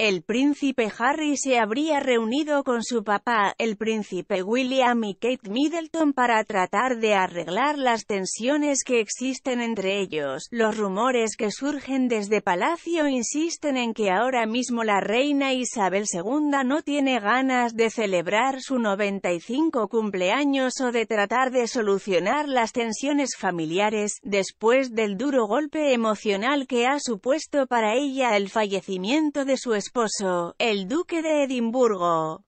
El príncipe Harry se habría reunido con su papá, el príncipe William y Kate Middleton para tratar de arreglar las tensiones que existen entre ellos. Los rumores que surgen desde Palacio insisten en que ahora mismo la reina Isabel II no tiene ganas de celebrar su 95 cumpleaños o de tratar de solucionar las tensiones familiares, después del duro golpe emocional que ha supuesto para ella el fallecimiento de su esposa esposo, el duque de Edimburgo.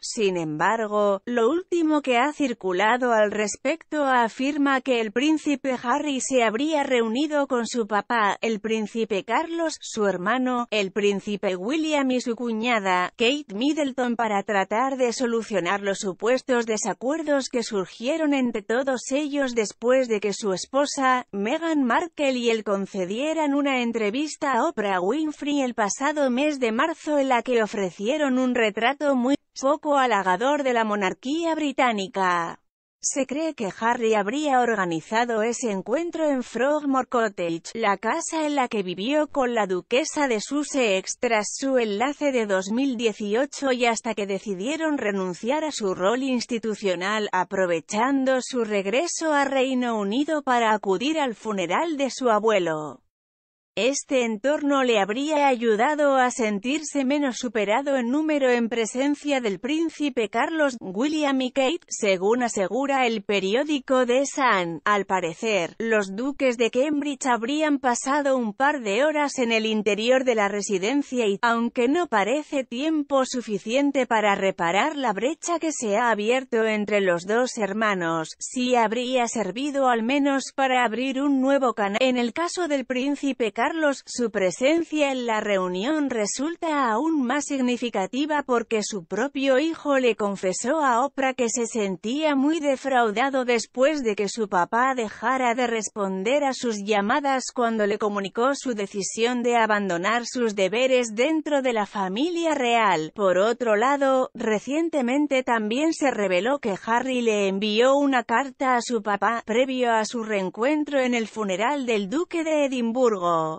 Sin embargo, lo último que ha circulado al respecto afirma que el príncipe Harry se habría reunido con su papá, el príncipe Carlos, su hermano, el príncipe William y su cuñada, Kate Middleton para tratar de solucionar los supuestos desacuerdos que surgieron entre todos ellos después de que su esposa, Meghan Markle y él concedieran una entrevista a Oprah Winfrey el pasado mes de marzo en la que ofrecieron un retrato muy poco halagador de la monarquía británica. Se cree que Harry habría organizado ese encuentro en Frogmore Cottage, la casa en la que vivió con la duquesa de Sussex tras su enlace de 2018 y hasta que decidieron renunciar a su rol institucional, aprovechando su regreso a Reino Unido para acudir al funeral de su abuelo. Este entorno le habría ayudado a sentirse menos superado en número en presencia del príncipe Carlos, William y Kate, según asegura el periódico de Sun. Al parecer, los duques de Cambridge habrían pasado un par de horas en el interior de la residencia y, aunque no parece tiempo suficiente para reparar la brecha que se ha abierto entre los dos hermanos, sí habría servido al menos para abrir un nuevo canal. En el caso del príncipe Carlos, su presencia en la reunión resulta aún más significativa porque su propio hijo le confesó a Oprah que se sentía muy defraudado después de que su papá dejara de responder a sus llamadas cuando le comunicó su decisión de abandonar sus deberes dentro de la familia real. Por otro lado, recientemente también se reveló que Harry le envió una carta a su papá, previo a su reencuentro en el funeral del duque de Edimburgo.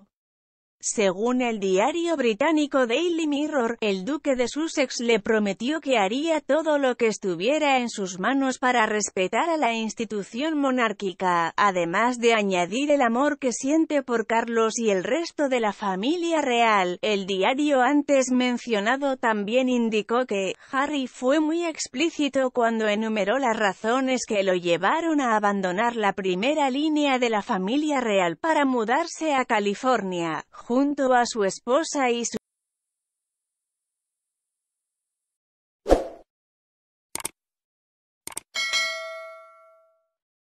Según el diario británico Daily Mirror, el duque de Sussex le prometió que haría todo lo que estuviera en sus manos para respetar a la institución monárquica, además de añadir el amor que siente por Carlos y el resto de la familia real. El diario antes mencionado también indicó que Harry fue muy explícito cuando enumeró las razones que lo llevaron a abandonar la primera línea de la familia real para mudarse a California junto a su esposa y su